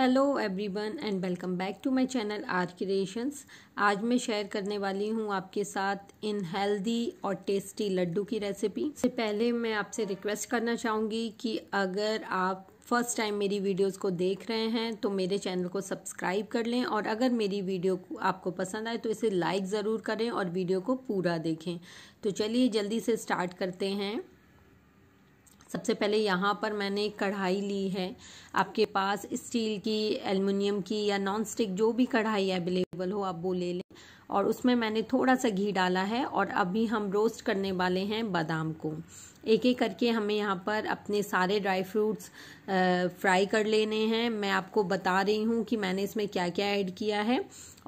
hello everyone and welcome back to my channel R creations आज मैं शेयर करने वाली हूँ आपके साथ इन हेल्दी और टेस्टी लड्डू की रेसिपी से पहले मैं आपसे रिक्वेस्ट करना चाहूँगी कि अगर आप फर्स्ट टाइम मेरी वीडियोस को देख रहे हैं तो मेरे चैनल को सब्सक्राइब कर लें और अगर मेरी वीडियो आपको पसंद आए तो इसे लाइक ज़रूर करें और वीडियो को पूरा देखें तो चलिए जल्दी से स्टार्ट करते हैं सबसे पहले यहाँ पर मैंने कढ़ाई ली है आपके पास स्टील की एल्युमिनियम की या नॉन स्टिक जो भी कढ़ाई अवेलेबल हो आप वो ले लें और उसमें मैंने थोड़ा सा घी डाला है और अभी हम रोस्ट करने वाले हैं बादाम को एक एक करके हमें यहाँ पर अपने सारे ड्राई फ्रूट्स फ्राई कर लेने हैं मैं आपको बता रही हूँ कि मैंने इसमें क्या क्या ऐड किया है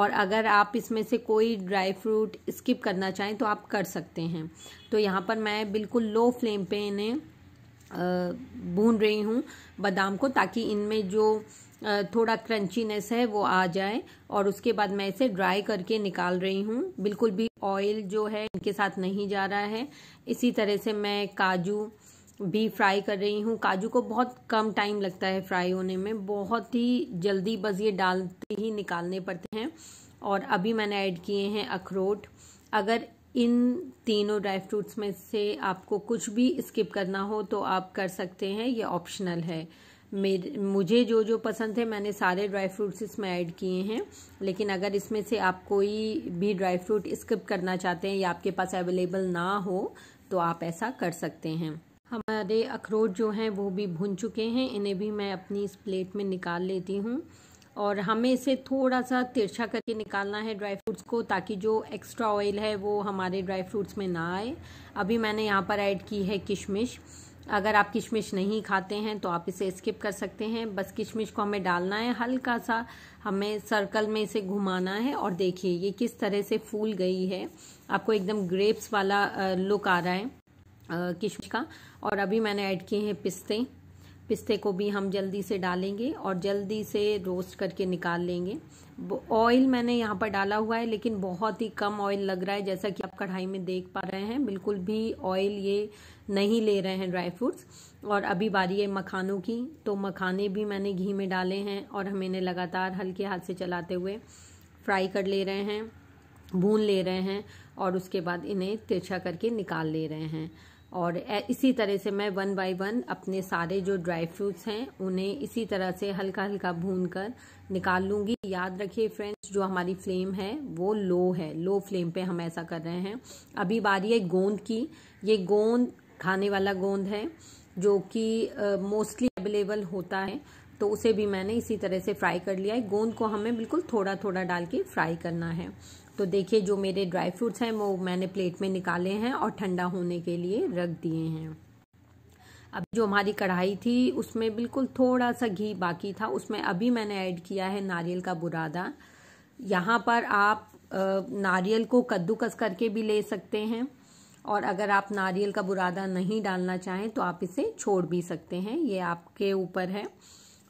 और अगर आप इसमें से कोई ड्राई फ्रूट स्किप करना चाहें तो आप कर सकते हैं तो यहाँ पर मैं बिल्कुल लो फ्लेम पे इन्हें भून रही हूँ बादाम को ताकि इनमें जो थोड़ा क्रंचीनेस है वो आ जाए और उसके बाद मैं इसे ड्राई करके निकाल रही हूँ बिल्कुल भी ऑयल जो है इनके साथ नहीं जा रहा है इसी तरह से मैं काजू भी फ्राई कर रही हूँ काजू को बहुत कम टाइम लगता है फ्राई होने में बहुत ही जल्दी बस ये डालते ही निकालने पड़ते हैं और अभी मैंने ऐड किए हैं अखरोट अगर इन तीनों ड्राई फ्रूट्स में से आपको कुछ भी स्किप करना हो तो आप कर सकते हैं ये ऑप्शनल है मेरे मुझे जो जो पसंद है मैंने सारे ड्राई फ्रूट्स इसमें ऐड किए हैं लेकिन अगर इसमें से आप कोई भी ड्राई फ्रूट स्किप करना चाहते हैं या आपके पास अवेलेबल ना हो तो आप ऐसा कर सकते हैं हमारे अखरोट जो हैं वो भी भुन चुके हैं इन्हें भी मैं अपनी इस प्लेट में निकाल लेती हूँ और हमें इसे थोड़ा सा तिरछा करके निकालना है ड्राई फ्रूट्स को ताकि जो एक्स्ट्रा ऑयल है वो हमारे ड्राई फ्रूट्स में ना आए अभी मैंने यहाँ पर ऐड की है किशमिश अगर आप किशमिश नहीं खाते हैं तो आप इसे स्किप कर सकते हैं बस किशमिश को हमें डालना है हल्का सा हमें सर्कल में इसे घुमाना है और देखिए ये किस तरह से फूल गई है आपको एकदम ग्रेप्स वाला लुक आ रहा है किशमिश का और अभी मैंने ऐड किए हैं पिस्ते पिस्ते को भी हम जल्दी से डालेंगे और जल्दी से रोस्ट करके निकाल लेंगे ऑयल मैंने यहाँ पर डाला हुआ है लेकिन बहुत ही कम ऑयल लग रहा है जैसा कि आप कढ़ाई में देख पा रहे हैं बिल्कुल भी ऑयल ये नहीं ले रहे हैं ड्राई फ्रूट्स और अभी बारी है मखानों की तो मखाने भी मैंने घी में डाले हैं और हम इन्हें लगातार हल्के हाथ से चलाते हुए फ्राई कर ले रहे हैं भून ले रहे हैं और उसके बाद इन्हें तिरछा करके निकाल ले रहे हैं और इसी तरह से मैं वन बाय वन अपने सारे जो ड्राई फ्रूट्स हैं उन्हें इसी तरह से हल्का हल्का भून कर निकाल लूँगी याद रखिए फ्रेंड्स जो हमारी फ्लेम है वो लो है लो फ्लेम पे हम ऐसा कर रहे हैं अभी बारी है गोंद की ये गोंद खाने वाला गोंद है जो कि मोस्टली अवेलेबल होता है तो उसे भी मैंने इसी तरह से फ्राई कर लिया है गोंद को हमें बिल्कुल थोड़ा थोड़ा डाल के फ्राई करना है तो देखिए जो मेरे ड्राई फ्रूट्स हैं वो मैंने प्लेट में निकाले हैं और ठंडा होने के लिए रख दिए हैं अब जो हमारी कढ़ाई थी उसमें बिल्कुल थोड़ा सा घी बाकी था उसमें अभी मैंने ऐड किया है नारियल का बुरादा यहाँ पर आप नारियल को कद्दूकस करके भी ले सकते हैं और अगर आप नारियल का बुरादा नहीं डालना चाहें तो आप इसे छोड़ भी सकते हैं ये आपके ऊपर है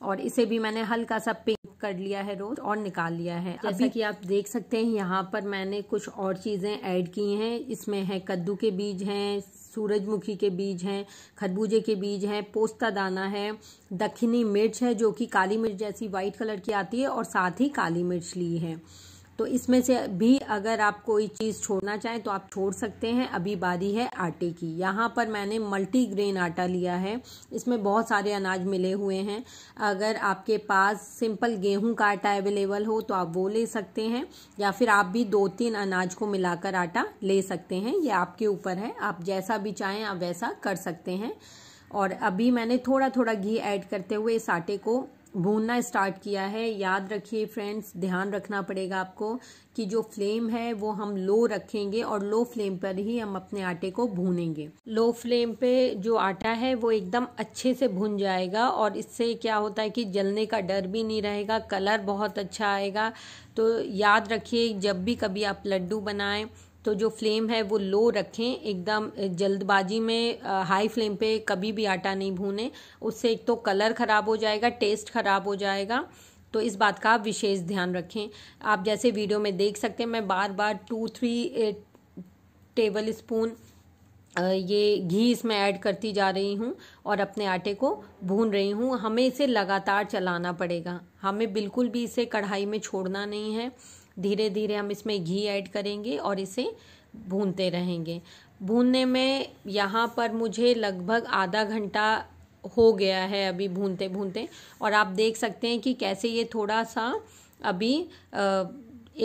और इसे भी मैंने हल्का सा पिंक कर लिया है रोज और निकाल लिया है जैसा कि आप देख सकते हैं यहाँ पर मैंने कुछ और चीज़ें ऐड की हैं इसमें है कद्दू के बीज हैं सूरजमुखी के बीज हैं खरबूजे के बीज हैं पोस्ता दाना है दक्षिणी मिर्च है जो कि काली मिर्च जैसी व्हाइट कलर की आती है और साथ ही काली मिर्च ली है तो इसमें से भी अगर आप कोई चीज़ छोड़ना चाहें तो आप छोड़ सकते हैं अभी बारी है आटे की यहाँ पर मैंने मल्टीग्रेन आटा लिया है इसमें बहुत सारे अनाज मिले हुए हैं अगर आपके पास सिंपल गेहूं का आटा अवेलेबल हो तो आप वो ले सकते हैं या फिर आप भी दो तीन अनाज को मिलाकर आटा ले सकते हैं ये आपके ऊपर है आप जैसा भी चाहें आप वैसा कर सकते हैं और अभी मैंने थोड़ा थोड़ा घी ऐड करते हुए इस आटे को भूनना स्टार्ट किया है याद रखिए फ्रेंड्स ध्यान रखना पड़ेगा आपको कि जो फ्लेम है वो हम लो रखेंगे और लो फ्लेम पर ही हम अपने आटे को भूनेंगे लो फ्लेम पे जो आटा है वो एकदम अच्छे से भुन जाएगा और इससे क्या होता है कि जलने का डर भी नहीं रहेगा कलर बहुत अच्छा आएगा तो याद रखिए जब भी कभी आप लड्डू बनाएं तो जो फ्लेम है वो लो रखें एकदम जल्दबाजी में हाई फ्लेम पे कभी भी आटा नहीं भूनें उससे एक तो कलर ख़राब हो जाएगा टेस्ट ख़राब हो जाएगा तो इस बात का आप विशेष ध्यान रखें आप जैसे वीडियो में देख सकते हैं मैं बार बार टू थ्री टेबल स्पून ये घी इसमें ऐड करती जा रही हूँ और अपने आटे को भून रही हूँ हमें इसे लगातार चलाना पड़ेगा हमें बिल्कुल भी इसे कढ़ाई में छोड़ना नहीं है धीरे धीरे हम इसमें घी ऐड करेंगे और इसे भूनते रहेंगे भूनने में यहाँ पर मुझे लगभग आधा घंटा हो गया है अभी भूनते भूनते और आप देख सकते हैं कि कैसे ये थोड़ा सा अभी आ,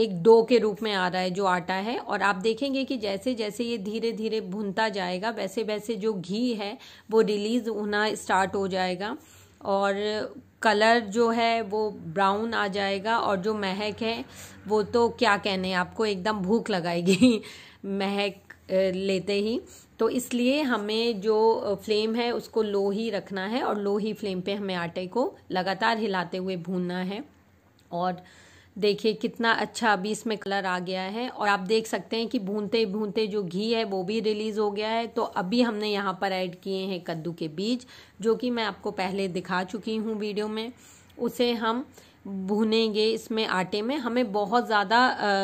एक डो के रूप में आ रहा है जो आटा है और आप देखेंगे कि जैसे जैसे ये धीरे धीरे भुनता जाएगा वैसे वैसे जो घी है वो रिलीज़ होना स्टार्ट हो जाएगा और कलर जो है वो ब्राउन आ जाएगा और जो महक है वो तो क्या कहने आपको एकदम भूख लगाएगी महक लेते ही तो इसलिए हमें जो फ्लेम है उसको लो ही रखना है और लो ही फ्लेम पे हमें आटे को लगातार हिलाते हुए भूनना है और देखिए कितना अच्छा अभी इसमें कलर आ गया है और आप देख सकते हैं कि भूनते भूनते जो घी है वो भी रिलीज़ हो गया है तो अभी हमने यहाँ पर ऐड किए हैं कद्दू के बीज जो कि मैं आपको पहले दिखा चुकी हूँ वीडियो में उसे हम भूनेंगे इसमें आटे में हमें बहुत ज़्यादा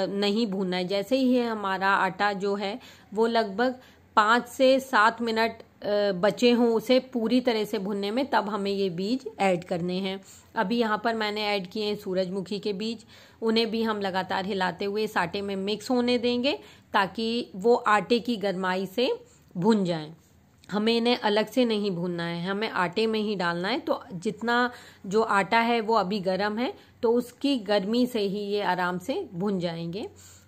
नहीं भूनना है जैसे ही हमारा आटा जो है वो लगभग पाँच से सात मिनट बचे हों उसे पूरी तरह से भुनने में तब हमें ये बीज ऐड करने हैं अभी यहाँ पर मैंने ऐड किए हैं सूरजमुखी के बीज उन्हें भी हम लगातार हिलाते हुए इस आटे में मिक्स होने देंगे ताकि वो आटे की गर्माई से भुन जाएं हमें इन्हें अलग से नहीं भूनना है हमें आटे में ही डालना है तो जितना जो आटा है वो अभी गर्म है तो उसकी गर्मी से ही ये आराम से भुन जाएंगे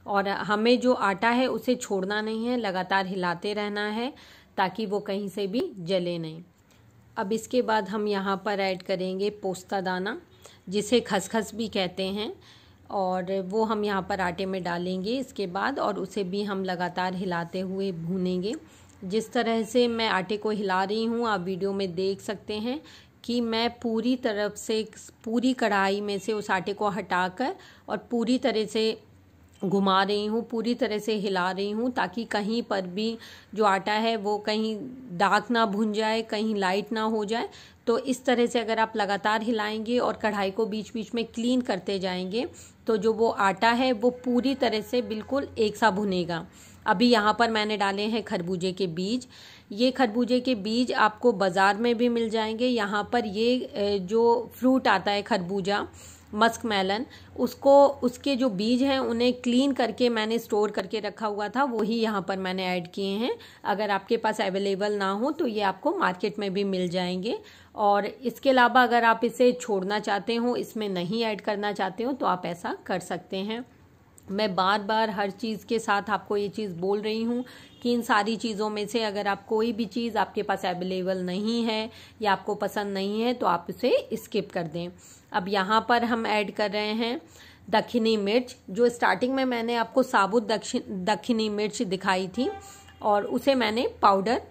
और हमें जो आटा है उसे छोड़ना नहीं है लगातार हिलाते रहना है ताकि वो कहीं से भी जले नहीं अब इसके बाद हम यहाँ पर ऐड करेंगे पोस्ता दाना जिसे खसखस भी कहते हैं और वो हम यहाँ पर आटे में डालेंगे इसके बाद और उसे भी हम लगातार हिलाते हुए भूनेंगे जिस तरह से मैं आटे को हिला रही हूँ आप वीडियो में देख सकते हैं कि मैं पूरी तरफ से पूरी कढ़ाई में से उस आटे को हटाकर और पूरी तरह से घुमा रही हूँ पूरी तरह से हिला रही हूँ ताकि कहीं पर भी जो आटा है वो कहीं डार्क ना भुन जाए कहीं लाइट ना हो जाए तो इस तरह से अगर आप लगातार हिलाएंगे और कढ़ाई को बीच बीच में क्लीन करते जाएंगे तो जो वो आटा है वो पूरी तरह से बिल्कुल एक सा भुनेगा अभी यहाँ पर मैंने डाले हैं खरबूजे के बीज ये खरबूजे के बीज आपको बाज़ार में भी मिल जाएंगे यहाँ पर ये जो फ्रूट आता है खरबूजा मस्क मेलन उसको उसके जो बीज हैं उन्हें क्लीन करके मैंने स्टोर करके रखा हुआ था वही यहाँ पर मैंने ऐड किए हैं अगर आपके पास अवेलेबल ना हो तो ये आपको मार्केट में भी मिल जाएंगे और इसके अलावा अगर आप इसे छोड़ना चाहते हो इसमें नहीं ऐड करना चाहते हो तो आप ऐसा कर सकते हैं मैं बार बार हर चीज़ के साथ आपको ये चीज़ बोल रही हूँ कि इन सारी चीज़ों में से अगर आप कोई भी चीज़ आपके पास अवेलेबल नहीं है या आपको पसंद नहीं है तो आप इसे स्किप कर दें अब यहाँ पर हम ऐड कर रहे हैं दक्षिणी मिर्च जो स्टार्टिंग में मैंने आपको साबुत दक्षिण दक्षिणी मिर्च दिखाई थी और उसे मैंने पाउडर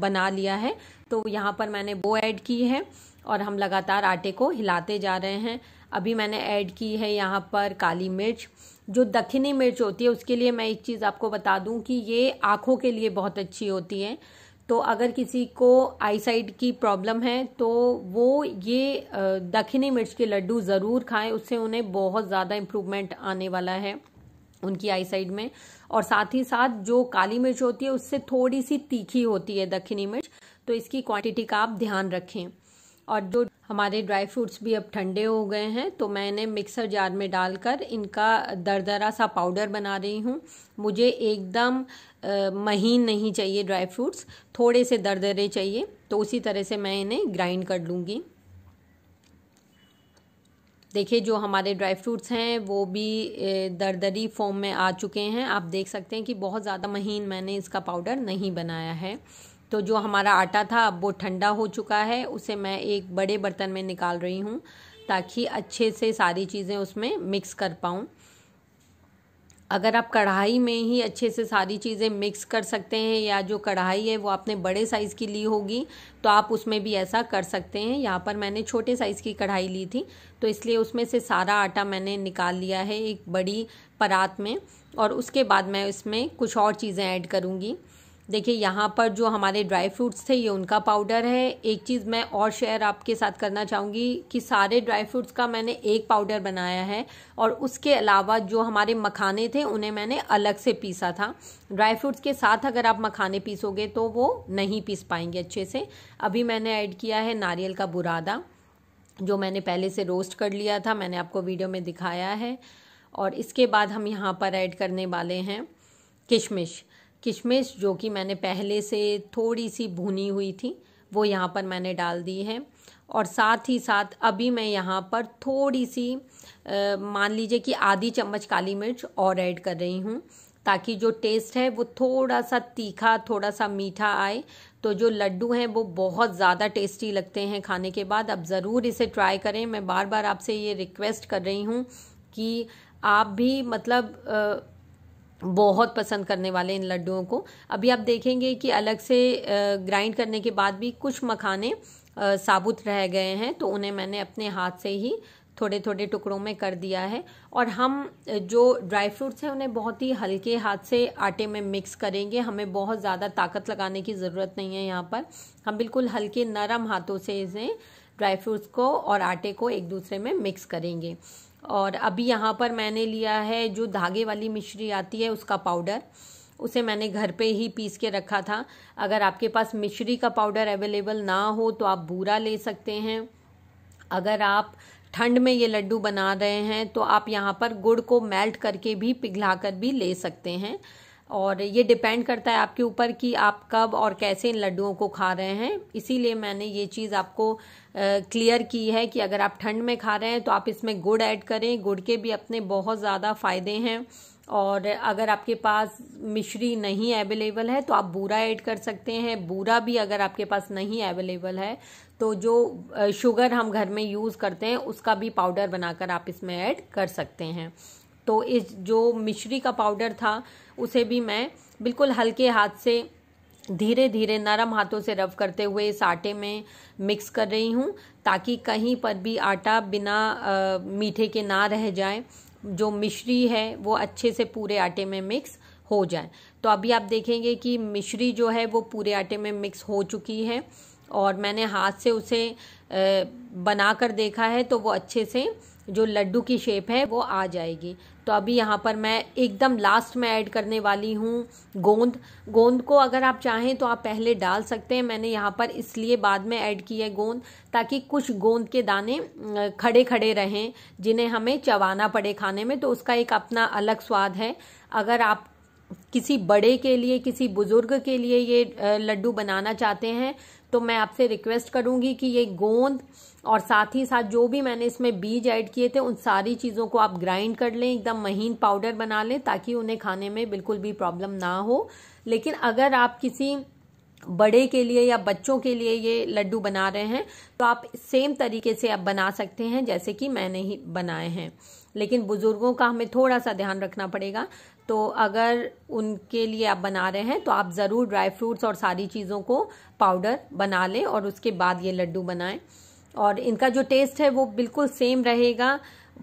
बना लिया है तो यहाँ पर मैंने वो ऐड की है और हम लगातार आटे को हिलाते जा रहे हैं अभी मैंने ऐड की है यहाँ पर काली मिर्च जो दखनी मिर्च होती है उसके लिए मैं एक चीज़ आपको बता दूं कि ये आँखों के लिए बहुत अच्छी होती है तो अगर किसी को आई साइड की प्रॉब्लम है तो वो ये दखनी मिर्च के लड्डू ज़रूर खाएं उससे उन्हें बहुत ज़्यादा इम्प्रूवमेंट आने वाला है उनकी आई साइड में और साथ ही साथ जो काली मिर्च होती है उससे थोड़ी सी तीखी होती है दखनी मिर्च तो इसकी क्वांटिटी का आप ध्यान रखें और जो हमारे ड्राई फ्रूट्स भी अब ठंडे हो गए हैं तो मैं इन्हें मिक्सर जार में डालकर इनका दरदरा सा पाउडर बना रही हूँ मुझे एकदम महीन नहीं चाहिए ड्राई फ्रूट्स थोड़े से दरदरे चाहिए तो उसी तरह से मैं इन्हें ग्राइंड कर लूँगी देखिए जो हमारे ड्राई फ्रूट्स हैं वो भी दरदरी फॉर्म में आ चुके हैं आप देख सकते हैं कि बहुत ज़्यादा महीन मैंने इसका पाउडर नहीं बनाया है तो जो हमारा आटा था अब वो ठंडा हो चुका है उसे मैं एक बड़े बर्तन में निकाल रही हूँ ताकि अच्छे से सारी चीज़ें उसमें मिक्स कर पाऊँ अगर आप कढ़ाई में ही अच्छे से सारी चीज़ें मिक्स कर सकते हैं या जो कढ़ाई है वो आपने बड़े साइज़ की ली होगी तो आप उसमें भी ऐसा कर सकते हैं यहाँ पर मैंने छोटे साइज़ की कढ़ाई ली थी तो इसलिए उसमें से सारा आटा मैंने निकाल लिया है एक बड़ी परात में और उसके बाद मैं इसमें कुछ और चीज़ें ऐड करूँगी देखिए यहाँ पर जो हमारे ड्राई फ्रूट्स थे ये उनका पाउडर है एक चीज़ मैं और शेयर आपके साथ करना चाहूँगी कि सारे ड्राई फ्रूट्स का मैंने एक पाउडर बनाया है और उसके अलावा जो हमारे मखाने थे उन्हें मैंने अलग से पीसा था ड्राई फ्रूट्स के साथ अगर आप मखाने पीसोगे तो वो नहीं पीस पाएंगे अच्छे से अभी मैंने ऐड किया है नारियल का बुरादा जो मैंने पहले से रोस्ट कर लिया था मैंने आपको वीडियो में दिखाया है और इसके बाद हम यहाँ पर ऐड करने वाले हैं किशमिश किशमिश जो कि मैंने पहले से थोड़ी सी भुनी हुई थी वो यहाँ पर मैंने डाल दी है और साथ ही साथ अभी मैं यहाँ पर थोड़ी सी मान लीजिए कि आधी चम्मच काली मिर्च और ऐड कर रही हूँ ताकि जो टेस्ट है वो थोड़ा सा तीखा थोड़ा सा मीठा आए तो जो लड्डू हैं वो बहुत ज़्यादा टेस्टी लगते हैं खाने के बाद अब ज़रूर इसे ट्राई करें मैं बार बार आपसे ये रिक्वेस्ट कर रही हूँ कि आप भी मतलब बहुत पसंद करने वाले इन लड्डुओं को अभी आप देखेंगे कि अलग से ग्राइंड करने के बाद भी कुछ मखाने साबुत रह गए हैं तो उन्हें मैंने अपने हाथ से ही थोड़े थोड़े टुकड़ों में कर दिया है और हम जो ड्राई फ्रूट्स हैं उन्हें बहुत ही हल्के हाथ से आटे में मिक्स करेंगे हमें बहुत ज़्यादा ताकत लगाने की ज़रूरत नहीं है यहाँ पर हम बिल्कुल हल्के नरम हाथों से इसे ड्राई फ्रूट्स को और आटे को एक दूसरे में मिक्स करेंगे और अभी यहाँ पर मैंने लिया है जो धागे वाली मिश्री आती है उसका पाउडर उसे मैंने घर पे ही पीस के रखा था अगर आपके पास मिश्री का पाउडर अवेलेबल ना हो तो आप बूरा ले सकते हैं अगर आप ठंड में ये लड्डू बना रहे हैं तो आप यहाँ पर गुड़ को मेल्ट करके भी पिघला कर भी ले सकते हैं और ये डिपेंड करता है आपके ऊपर कि आप कब और कैसे इन लड्डुओं को खा रहे हैं इसीलिए मैंने ये चीज़ आपको क्लियर की है कि अगर आप ठंड में खा रहे हैं तो आप इसमें गुड़ ऐड करें गुड़ के भी अपने बहुत ज़्यादा फ़ायदे हैं और अगर आपके पास मिश्री नहीं अवेलेबल है तो आप बूरा ऐड कर सकते हैं बूरा भी अगर आपके पास नहीं अवेलेबल है तो जो शुगर हम घर में यूज़ करते हैं उसका भी पाउडर बनाकर आप इसमें ऐड कर सकते हैं तो इस जो मिश्री का पाउडर था उसे भी मैं बिल्कुल हल्के हाथ से धीरे धीरे नरम हाथों से रब करते हुए इस आटे में मिक्स कर रही हूँ ताकि कहीं पर भी आटा बिना आ, मीठे के ना रह जाए जो मिश्री है वो अच्छे से पूरे आटे में मिक्स हो जाए तो अभी आप देखेंगे कि मिश्री जो है वो पूरे आटे में मिक्स हो चुकी है और मैंने हाथ से उसे बना कर देखा है तो वो अच्छे से जो लड्डू की शेप है वो आ जाएगी तो अभी यहाँ पर मैं एकदम लास्ट में ऐड करने वाली हूँ गोंद गोंद को अगर आप चाहें तो आप पहले डाल सकते हैं मैंने यहाँ पर इसलिए बाद में ऐड की है गोंद ताकि कुछ गोंद के दाने खड़े खड़े रहें जिन्हें हमें चबाना पड़े खाने में तो उसका एक अपना अलग स्वाद है अगर आप किसी बड़े के लिए किसी बुज़ुर्ग के लिए ये लड्डू बनाना चाहते हैं तो मैं आपसे रिक्वेस्ट करूंगी कि ये गोंद और साथ ही साथ जो भी मैंने इसमें बीज ऐड किए थे उन सारी चीज़ों को आप ग्राइंड कर लें एकदम महीन पाउडर बना लें ताकि उन्हें खाने में बिल्कुल भी प्रॉब्लम ना हो लेकिन अगर आप किसी बड़े के लिए या बच्चों के लिए ये लड्डू बना रहे हैं तो आप सेम तरीके से आप बना सकते हैं जैसे कि मैंने ही बनाए हैं लेकिन बुज़ुर्गों का हमें थोड़ा सा ध्यान रखना पड़ेगा तो अगर उनके लिए आप बना रहे हैं तो आप ज़रूर ड्राई फ्रूट्स और सारी चीज़ों को पाउडर बना लें और उसके बाद ये लड्डू बनाएं और इनका जो टेस्ट है वो बिल्कुल सेम रहेगा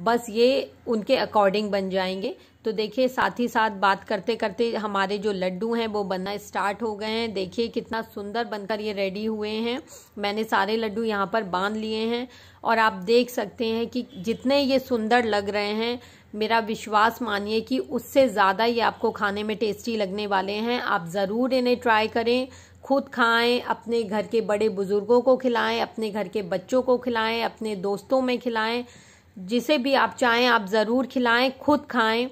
बस ये उनके अकॉर्डिंग बन जाएंगे तो देखिए साथ ही साथ बात करते करते हमारे जो लड्डू हैं वो बनना स्टार्ट हो गए हैं देखिए कितना सुंदर बनकर ये रेडी हुए हैं मैंने सारे लड्डू यहाँ पर बांध लिए हैं और आप देख सकते हैं कि जितने ये सुंदर लग रहे हैं मेरा विश्वास मानिए कि उससे ज़्यादा ये आपको खाने में टेस्टी लगने वाले हैं आप ज़रूर इन्हें ट्राई करें खुद खाएं अपने घर के बड़े बुज़ुर्गों को खिलाएं अपने घर के बच्चों को खिलाएं अपने दोस्तों में खिलाएं जिसे भी आप चाहें आप ज़रूर खिलाएं खुद खाएं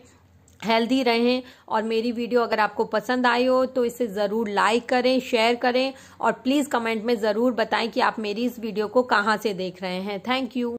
हेल्दी रहें और मेरी वीडियो अगर आपको पसंद आई हो तो इसे ज़रूर लाइक करें शेयर करें और प्लीज़ कमेंट में ज़रूर बताएं कि आप मेरी इस वीडियो को कहाँ से देख रहे हैं थैंक यू